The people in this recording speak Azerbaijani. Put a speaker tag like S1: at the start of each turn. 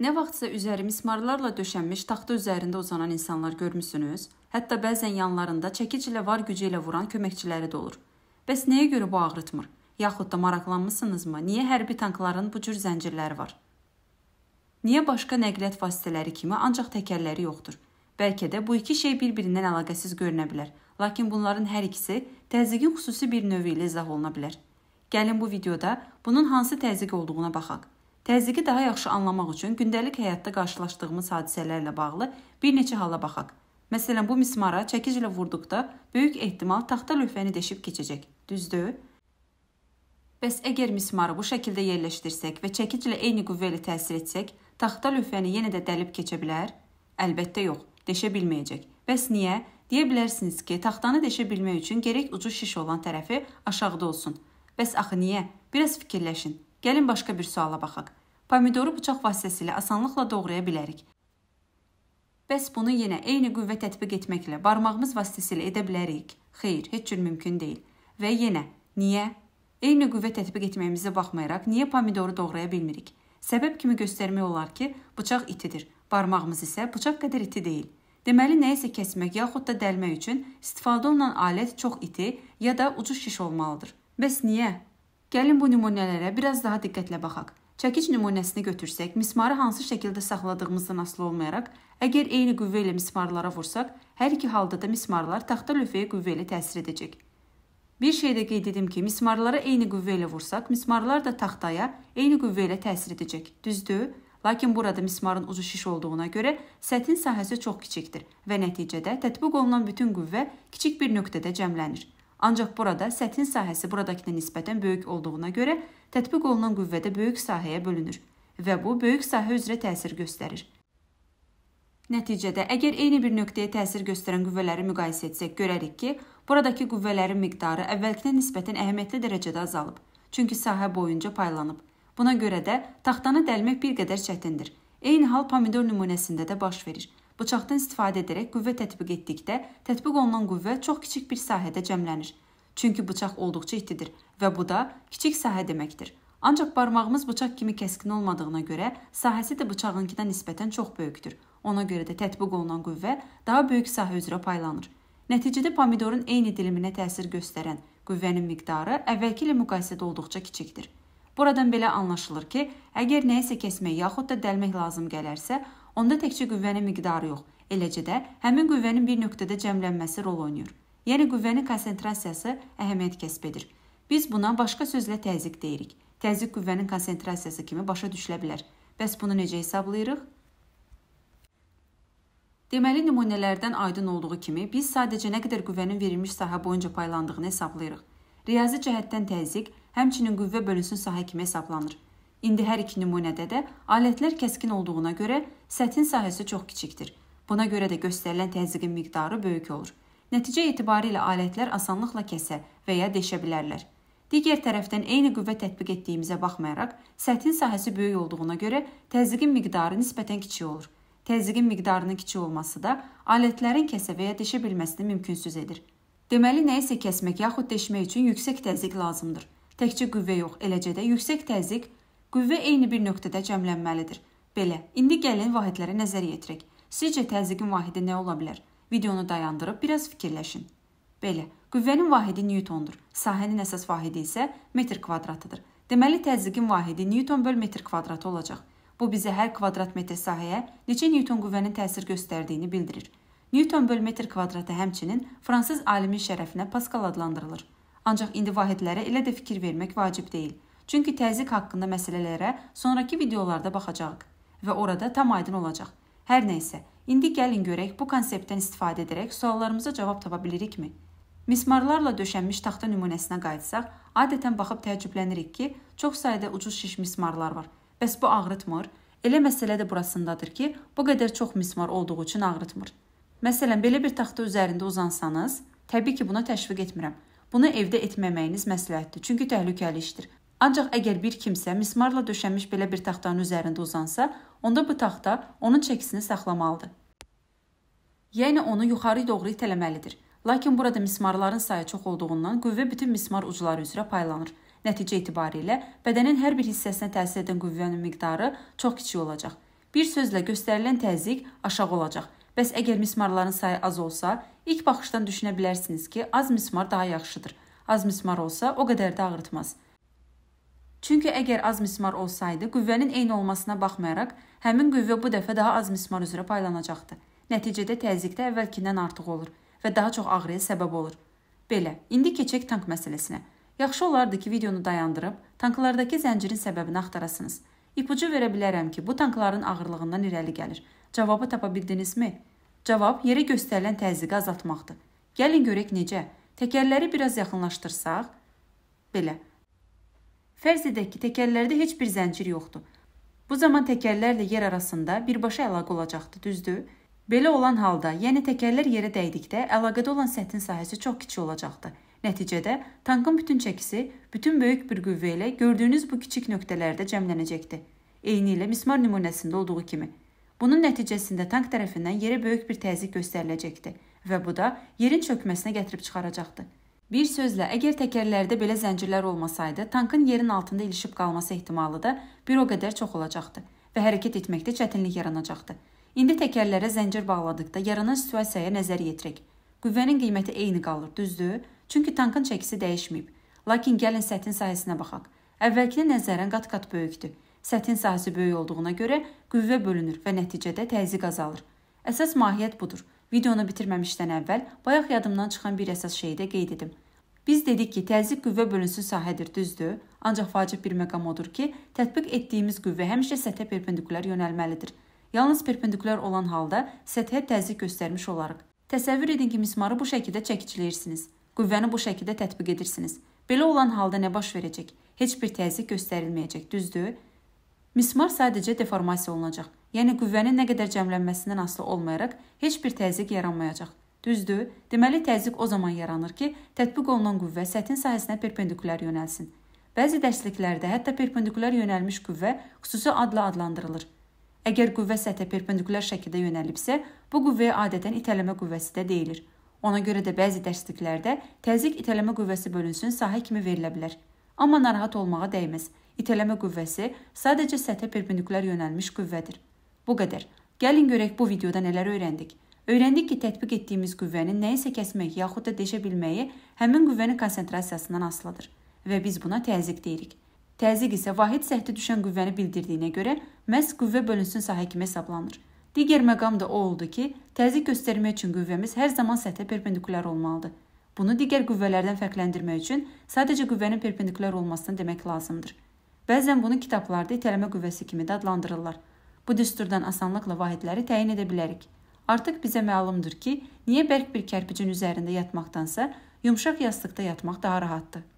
S1: Nə vaxtsa üzəri mismarlarla döşənmiş taxta üzərində uzanan insanlar görmüsünüz? Hətta bəzən yanlarında çəkic ilə var gücü ilə vuran köməkçiləri də olur. Bəs nəyə görə bu ağrıtmır? Yaxud da maraqlanmısınızmı? Niyə hərbi tankların bu cür zəncirləri var? Niyə başqa nəqliyyat vasitələri kimi ancaq təkərləri yoxdur? Bəlkə də bu iki şey bir-birindən əlaqəsiz görünə bilər, lakin bunların hər ikisi təzyiqin xüsusi bir növü ilə izah oluna bilər. Gəlin bu videoda bunun hansı təzyiq olduğuna baxaq. Təzyiqi daha yaxşı anlamaq üçün gündəlik həyatda qarşılaşdığımız hadisələrlə bağlı bir neçə hala baxaq. Məsələn, bu mismara çəkiclə vurduqda böyük ehtimal taxta lövhəni deşib keçəcək. Düzdür? Bəs əgər mismarı bu şəkildə yerləşdirsək və çəkiclə eyni qüvvə ilə təsir etsək, taxta lövhəni yenə də dəlib keçə bilər? Əlbəttə yox, deşə bilməyəcək. Bəs niyə? Deyə bilərsiniz ki, taxtanı deşə bilmək üçün gərək ucu şiş olan tərəfi aşağıda olsun. Bəs axı niyə? Biraz fikirləşin. Gəlin başqa bir suala baxaq. Pomidoru bıçaq vasitəsilə asanlıqla doğraya bilərik. Bəs bunu yenə eyni qüvvə tətbiq etməklə barmağımız vasitəsilə edə bilərik? Xeyr, heç cür mümkün deyil. Və yenə, niyə? Eyni qüvvə tətbiq etməyimizə baxmayaraq niyə pomidoru doğraya bilmirik? Səbəb kimi göstərmək olar ki, bıçaq itidir. Barmağımız isə bıçaq qədər iti deyil. Deməli, nəyisə kəsmək yaxud da dəlmək üçün istifadə olunan alət çox iti ya da ucu şiş olmalıdır. Bəs niyə? Gəlin bu nümunələrə biraz daha diqqətlə baxaq. Çəkic nümunəsini götürsək, mismarı hansı şəkildə saxladığımızdan asılı olmayaraq, əgər eyni qüvvə ilə mismarlara vursaq, hər iki halda da mismarlar taxta lövhəyə qüvvə ilə təsir edəcək. Bir şey də qeyd edim ki, mismarlara eyni qüvvə ilə vursaq, mismarlar da taxtaya eyni qüvvə ilə təsir edəcək. Düzdür? Lakin burada mismarın ucu şiş olduğuna görə sətin sahəsi çox kiçikdir və nəticədə tətbiq olunan bütün qüvvə kiçik bir nöqtədə cəmlənir. Ancaq burada sətin sahəsi buradakına nisbətən böyük olduğuna görə tətbiq olunan qüvvədə böyük sahəyə bölünür və bu böyük sahə üzrə təsir göstərir. Nəticədə əgər eyni bir nöqtəyə təsir göstərən qüvvələri müqayisə etsək, görərik ki, buradakı qüvvələrin miqdarı əvvəlkinə nisbətən əhəmiyyətli dərəcədə azalıb, çünki sahə boyunca paylanıb. Buna görə də taxtanı dəlmək bir qədər çətindir. Eyni hal pomidor nümunəsində də baş verir. Bıçaqdan istifadə edərək qüvvə tətbiq etdikdə tətbiq olunan qüvvə çox kiçik bir sahədə cəmlənir. Çünki bıçaq olduqca itidir və bu da kiçik sahə deməkdir. Ancaq barmağımız bıçaq kimi kəskin olmadığına görə sahəsi də bıçağınkidən nisbətən çox böyükdür. Ona görə də tətbiq olunan qüvvə daha böyük sahə üzrə paylanır. Nəticədə pomidorun eyni diliminə təsir göstərən qüvvənin miqdarı əvvəlki ilə müqayisədə olduqca kiçikdir. Buradan belə anlaşılır ki, əgər nəyisə kəsmək yaxud da dəlmək lazım gələrsə, Onda təkcə qüvvənin miqdarı yox, eləcə də həmin qüvvənin bir nöqtədə cəmlənməsi rol oynayır. Yəni qüvvənin konsentrasiyası əhəmiyyət kəsb edir. Biz buna başqa sözlə təzyiq deyirik. Təzyiq qüvvənin konsentrasiyası kimi başa düşülə bilər. Bəs bunu necə hesablayırıq? Deməli nümunələrdən aydın olduğu kimi biz sadəcə nə qədər qüvvənin verilmiş sahə boyunca paylandığını hesablayırıq. Riyazi cəhətdən təzyiq həmçinin qüvvə bölünsün sahə kimi hesablanır. İndi hər iki nümunədə də alətlər kəskin olduğuna görə sətin sahəsi çox kiçikdir. Buna görə də göstərilən təzyiqin miqdarı böyük olur. Nəticə etibarilə alətlər asanlıqla kəsə və ya deşə bilərlər. Digər tərəfdən eyni qüvvə tətbiq etdiyimizə baxmayaraq, sətin sahəsi böyük olduğuna görə təzyiqin miqdarı nisbətən kiçik olur. Təzyiqin miqdarının kiçik olması da alətlərin kəsə və ya deşə bilməsini mümkünsüz edir. Deməli, nəyisə kəsmək yaxud deşmək üçün yüksək təzyiq lazımdır. Təkcə qüvvə yox, eləcə də yüksək təzyiq Qüvvə eyni bir nöqtədə cəmlənməlidir. Belə, indi gəlin vahidlərə nəzər yetirək. Sizcə təzyiqin vahidi nə ola bilər? Videonu dayandırıb biraz fikirləşin. Belə, qüvvənin vahidi Newtondur. Sahənin əsas vahidi isə metr kvadratıdır. Deməli, təzyiqin vahidi Newton böl metr kvadratı olacaq. Bu bizə hər kvadrat metr sahəyə neçə Newton qüvvənin təsir göstərdiyini bildirir. Newton böl metr kvadratı həmçinin fransız alimin şərəfinə Pascal adlandırılır. Ancaq indi vahidlərə elə də fikir vermək vacib deyil. Çünki təzyiq haqqında məsələlərə sonrakı videolarda baxacağıq və orada tam aydın olacaq. Hər nə isə, indi gəlin görək bu konseptdən istifadə edərək suallarımıza cavab tapa bilirikmi? Mismarlarla döşənmiş taxta nümunəsinə qayıtsaq, adətən baxıb təəccüblənirik ki, çox sayda ucuz şiş mismarlar var. Bəs bu ağrıtmır? Elə məsələ də burasındadır ki, bu qədər çox mismar olduğu üçün ağrıtmır. Məsələn, belə bir taxta üzərində uzansanız, təbii ki, buna təşviq etmirəm. Bunu evdə etməməyiniz məsləhətdir, çünki təhlükəli işdir Ancaq əgər bir kimsə mismarla döşənmiş belə bir taxtanın üzərində uzansa, onda bu taxta onun çəkisini saxlamalıdır. Yəni onu yuxarı doğru itələməlidir. Lakin burada mismarların sayı çox olduğundan qüvvə bütün mismar ucları üzrə paylanır. Nəticə itibarilə bədənin hər bir hissəsinə təsir edən qüvvənin miqdarı çox kiçik olacaq. Bir sözlə göstərilən təzyiq aşağı olacaq. Bəs əgər mismarların sayı az olsa, ilk baxışdan düşünə bilərsiniz ki, az mismar daha yaxşıdır. Az mismar olsa o qədər də ağrıtmaz. Çünki əgər az mismar olsaydı, qüvvənin eyni olmasına baxmayaraq, həmin qüvvə bu dəfə daha az mismar üzrə paylanacaqdı. Nəticədə təzyiqdə əvvəlkindən artıq olur və daha çox ağrıya səbəb olur. Belə, indi keçək tank məsələsinə. Yaxşı olardı ki, videonu dayandırıb tanklardakı zəncirin səbəbini axtarasınız. İpucu verə bilərəm ki, bu tankların ağırlığından irəli gəlir. Cavabı tapa bildinizmi? Cavab yerə göstərilən təzyiqi azaltmaqdır. Gəlin görək necə. Təkərləri biraz yaxınlaşdırsaq, belə Fərz edək ki, təkərlərdə heç bir zəncir yoxdur. Bu zaman təkərlərlə yer arasında birbaşa əlaqə olacaqdı, düzdür? Belə olan halda, yəni təkərlər yerə dəydikdə əlaqədə olan səthin sahəsi çox kiçik olacaqdı. Nəticədə tankın bütün çəkisi bütün böyük bir qüvvə ilə gördüyünüz bu kiçik nöqtələrdə cəmlənəcəkdi. Eyni ilə mismar nümunəsində olduğu kimi. Bunun nəticəsində tank tərəfindən yerə böyük bir təzyiq göstəriləcəkdi və bu da yerin çökməsinə gətirib çıxaracaqdı. Bir sözlə, əgər təkərlərdə belə zəncirlər olmasaydı, tankın yerin altında ilişib qalması ehtimalı da bir o qədər çox olacaqdı və hərəkət etməkdə çətinlik yaranacaqdı. İndi təkərlərə zəncir bağladıqda yaranan situasiyaya nəzər yetirək. Qüvvənin qiyməti eyni qalır, düzdür? Çünki tankın çəkisi dəyişməyib. Lakin gəlin sətin sahəsinə baxaq. Əvvəlkinə nəzərən qat-qat böyükdür. Sətin sahəsi böyük olduğuna görə qüvvə bölünür və nəticədə təzyiq azalır. Əsas mahiyyət budur. Videonu bitirməmişdən əvvəl bayaq yadımdan çıxan bir əsas şeyi də qeyd edim. Biz dedik ki, təzyiq qüvvə bölünsün sahədir, düzdür? Ancaq vacib bir məqam odur ki, tətbiq etdiyimiz qüvvə həmişə səthə perpendikulyar yönəlməlidir. Yalnız perpendikulyar olan halda səthə təzyiq göstərmiş olarıq. Təsəvvür edin ki, mismarı bu şəkildə çəkiçləyirsiniz. Qüvvəni bu şəkildə tətbiq edirsiniz. Belə olan halda nə baş verəcək? Heç bir təzyiq göstərilməyəcək, düzdür? Mismar sadəcə deformasiya olunacaq yəni qüvvənin nə qədər cəmlənməsindən asılı olmayaraq heç bir təzyiq yaranmayacaq. Düzdür? Deməli təzyiq o zaman yaranır ki, tətbiq olunan qüvvə sətin sahəsinə perpendikulyar yönəlsin. Bəzi dərsliklərdə hətta perpendikulyar yönəlmiş qüvvə xüsusi adla adlandırılır. Əgər qüvvə səthə perpendikulyar şəkildə yönəlibsə, bu qüvvəyə adətən itələmə qüvvəsi də deyilir. Ona görə də bəzi dərsliklərdə təzyiq itələmə qüvvəsi bölünsün sahə kimi verilə bilər. Amma narahat olmağa dəyməz. İtələmə qüvvəsi sadəcə səthə perpendikulyar yönəlmiş qüvvədir. Bu qədər. Gəlin görək bu videoda nələr öyrəndik. Öyrəndik ki, tətbiq etdiyimiz qüvvənin nəyisə kəsmək yaxud da deşə bilməyi həmin qüvvənin konsentrasiyasından asılıdır və biz buna təzyiq deyirik. Təzyiq isə vahid səhhdə düşən qüvvəni bildirdiyinə görə məhz qüvvə bölünsün sahə kimi hesablanır. Digər məqam da o oldu ki, təzyiq göstərmək üçün qüvvəmiz hər zaman səthə perpendikulyar olmalıdır. Bunu digər qüvvələrdən fərqləndirmək üçün sadəcə qüvvənin perpendikulyar olmasını demək lazımdır. Bəzən bunu kitablarda itələmə qüvvəsi kimi də adlandırırlar. Bu düsturdan asanlıqla vahidləri təyin edə bilərik. Artıq bizə məlumdur ki, niyə bərk bir kərpicin üzərində yatmaqdansa yumşaq yastıqda yatmaq daha rahatdır.